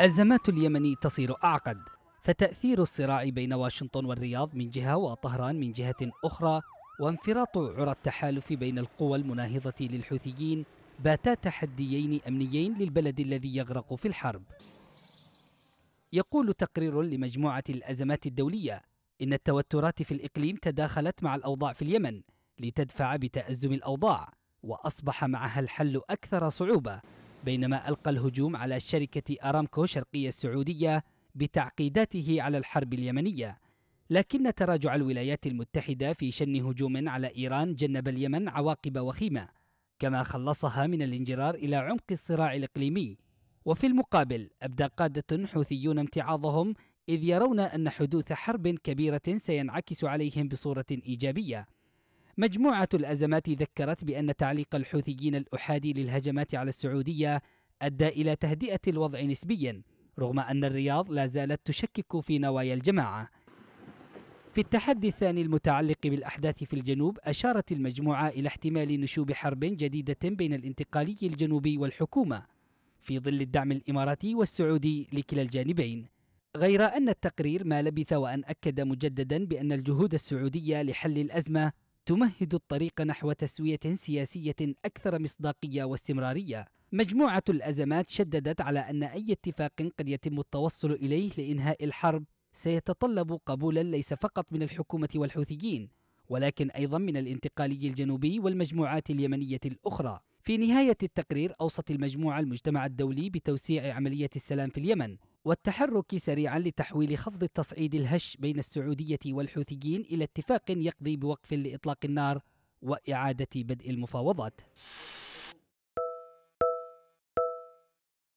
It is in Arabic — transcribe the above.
أزمات اليمن تصير أعقد فتأثير الصراع بين واشنطن والرياض من جهة وطهران من جهة أخرى وانفراط عرى التحالف بين القوى المناهضة للحوثيين باتا تحديين أمنيين للبلد الذي يغرق في الحرب يقول تقرير لمجموعة الأزمات الدولية إن التوترات في الإقليم تداخلت مع الأوضاع في اليمن لتدفع بتأزم الأوضاع وأصبح معها الحل أكثر صعوبة بينما ألقى الهجوم على شركة أرامكو شرقية السعودية بتعقيداته على الحرب اليمنية لكن تراجع الولايات المتحدة في شن هجوم على إيران جنب اليمن عواقب وخيمة كما خلصها من الانجرار إلى عمق الصراع الإقليمي وفي المقابل أبدى قادة حوثيون امتعاضهم إذ يرون أن حدوث حرب كبيرة سينعكس عليهم بصورة إيجابية مجموعة الأزمات ذكرت بأن تعليق الحوثيين الأحادي للهجمات على السعودية أدى إلى تهدئة الوضع نسبيا رغم أن الرياض لا زالت تشكك في نوايا الجماعة في التحدي الثاني المتعلق بالأحداث في الجنوب أشارت المجموعة إلى احتمال نشوب حرب جديدة بين الانتقالي الجنوبي والحكومة في ظل الدعم الإماراتي والسعودي لكلا الجانبين غير أن التقرير ما لبث وأن أكد مجددا بأن الجهود السعودية لحل الأزمة تمهد الطريق نحو تسوية سياسية أكثر مصداقية واستمرارية. مجموعة الأزمات شددت على أن أي اتفاق قد يتم التوصل إليه لإنهاء الحرب سيتطلب قبولا ليس فقط من الحكومة والحوثيين ولكن أيضا من الانتقالي الجنوبي والمجموعات اليمنية الأخرى. في نهاية التقرير أوصت المجموعة المجتمع الدولي بتوسيع عملية السلام في اليمن والتحرك سريعا لتحويل خفض التصعيد الهش بين السعودية والحوثيين إلى اتفاق يقضي بوقف لإطلاق النار وإعادة بدء المفاوضات